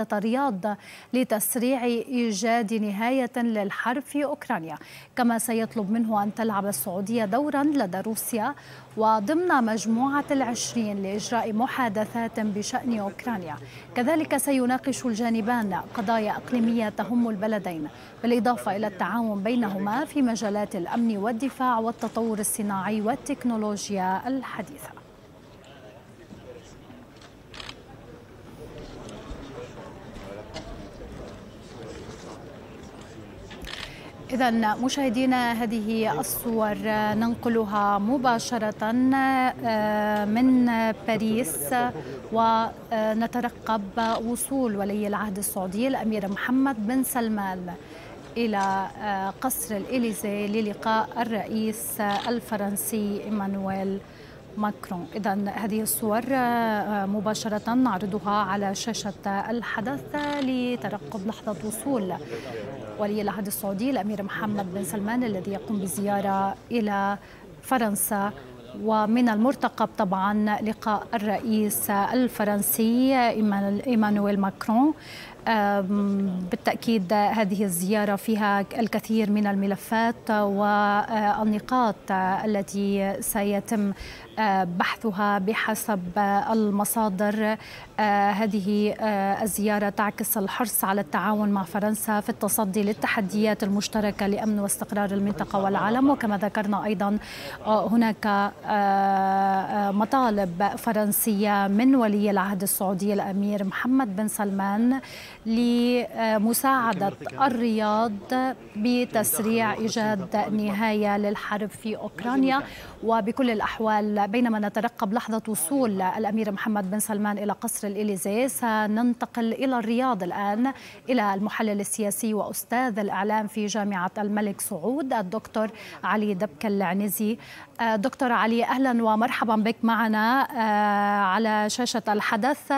الرياض لتسريع إيجاد نهاية للحرب في أوكرانيا كما سيطلب منه أن تلعب السعودية دورا لدى روسيا وضمن مجموعة العشرين لإجراء محادثات بشأن أوكرانيا كذلك سيناقش الجانبان قضايا إقليمية تهم البلدين بالإضافة إلى التعاون بينهما في مجالات الأمن والدفاع والتطور الصناعي والتكنولوجيا الحديثة إذا مشاهدينا هذه الصور ننقلها مباشرة آه، من باريس ونترقب وصول ولي العهد السعودي الأمير محمد بن سلمان إلى آه، قصر الإليزي للقاء الرئيس الفرنسي إيمانويل ماكرون إذا هذه الصور آه، آه، مباشرة نعرضها على شاشة الحدث لترقب لحظة وصول ولي العهد السعودي الأمير محمد بن سلمان الذي يقوم بزيارة إلى فرنسا ومن المرتقب طبعا لقاء الرئيس الفرنسي ايمانويل ماكرون بالتاكيد هذه الزياره فيها الكثير من الملفات والنقاط آه، التي سيتم آه، بحثها بحسب آه، المصادر آه، هذه الزيارة تعكس الحرص على التعاون مع فرنسا في التصدي للتحديات المشتركة لأمن واستقرار المنطقة والعالم وكما ذكرنا أيضا هناك مطالب فرنسية من ولي العهد السعودي الأمير محمد بن سلمان لمساعدة الرياض بتسريع إيجاد نهاية للحرب في أوكرانيا وبكل الأحوال بينما نترقب لحظة وصول الأمير محمد بن سلمان إلى قصر الإليزيه سننتقل إلى الرياض الآن إلى المحلل السياسي وأستاذ الإعلام في جامعة الملك سعود الدكتور علي دبك العنزي آه، دكتور علي أهلا ومرحبا بك معنا آه، على شاشة الحدث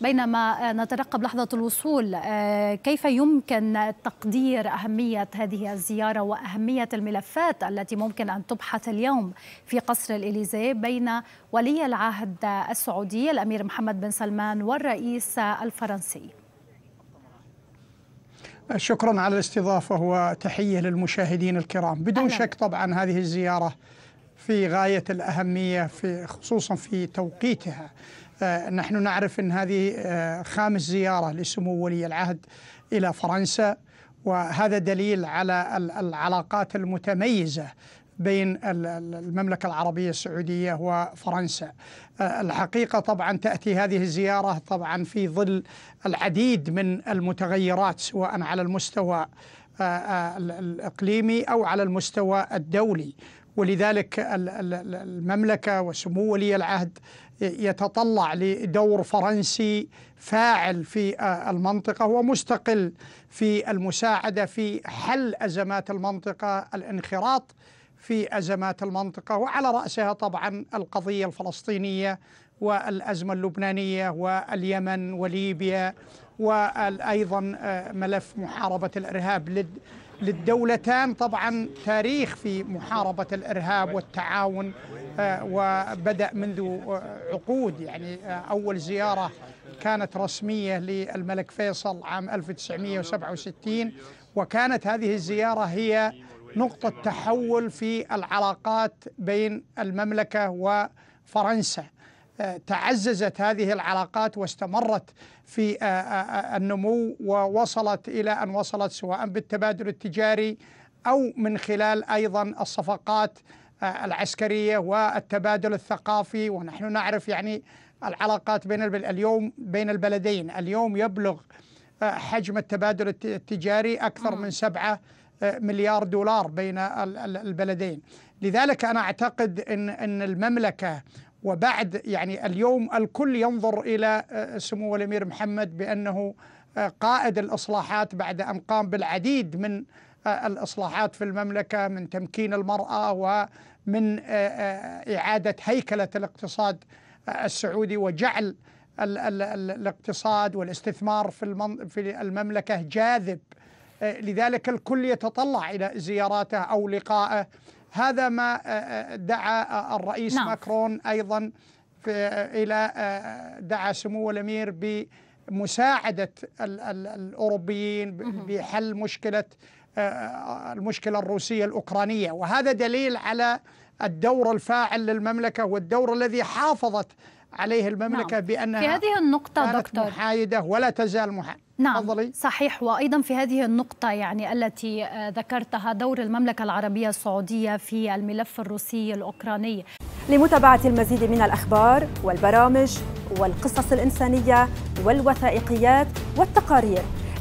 بينما نترقب لحظة الوصول آه، كيف يمكن تقدير أهمية هذه الزيارة وأهمية الملفات التي ممكن أن تبحث اليوم في قصر الإليزيه بين ولي العهد السعودي الأمير محمد بن سلمان والرئيس الفرنسي شكرا على الاستضافة وتحية للمشاهدين الكرام بدون أهلا. شك طبعا هذه الزيارة في غاية الأهمية في خصوصا في توقيتها آه، نحن نعرف أن هذه آه، خامس زيارة لسمو ولي العهد إلى فرنسا وهذا دليل على العلاقات المتميزة بين المملكة العربية السعودية وفرنسا آه، الحقيقة طبعا تأتي هذه الزيارة طبعا في ظل العديد من المتغيرات سواء على المستوى الإقليمي أو على المستوى الدولي ولذلك المملكة وسمو ولي العهد يتطلع لدور فرنسي فاعل في آه، المنطقة ومستقل في المساعدة في حل أزمات المنطقة الانخراط في أزمات المنطقة وعلى رأسها طبعا القضية الفلسطينية والأزمة اللبنانية واليمن وليبيا وأيضا آه، ملف محاربة الإرهاب للدولتان طبعا تاريخ في محاربة الإرهاب والتعاون آه، وبدأ منذ آه، عقود يعني آه، أول زيارة كانت رسمية للملك فيصل عام 1967 وكانت هذه الزيارة هي نقطة تحول في العلاقات بين المملكة وفرنسا تعززت هذه العلاقات واستمرت في آه، آه، آه، النمو ووصلت الى ان وصلت سواء بالتبادل التجاري او من خلال ايضا الصفقات العسكريه والتبادل الثقافي ونحن نعرف يعني العلاقات بين اليوم بين البلدين اليوم يبلغ حجم التبادل التجاري اكثر من سبعه مليار دولار بين البلدين لذلك انا اعتقد ان ان المملكه وبعد يعني اليوم الكل ينظر الى آه، سمو الامير محمد بانه آه، قائد الاصلاحات بعد ان قام بالعديد من آه، الاصلاحات في المملكه من تمكين المراه ومن اعاده هيكله الاقتصاد السعودي وجعل الاقتصاد والاستثمار في المملكه جاذب لذلك الكل يتطلع الى زياراته او لقائه هذا ما آه، آه، دعا آه، الرئيس نعم. ماكرون أيضا إلى دعا سمو الأمير بمساعده الأوروبيين بحل مشكلة آه، المشكلة الروسية الأوكرانية وهذا دليل على الدور الفاعل للمملكة والدور الذي حافظت عليه المملكة نعم. بأنها في هذه النقطة كانت دكتور محايدة ولا تزال محايدة نعم فضلي. صحيح وأيضا في هذه النقطة يعني التي آه، ذكرتها دور المملكة العربية السعودية في الملف الروسي الأوكراني لمتابعة المزيد من الأخبار والبرامج والقصص الإنسانية والوثائقيات والتقارير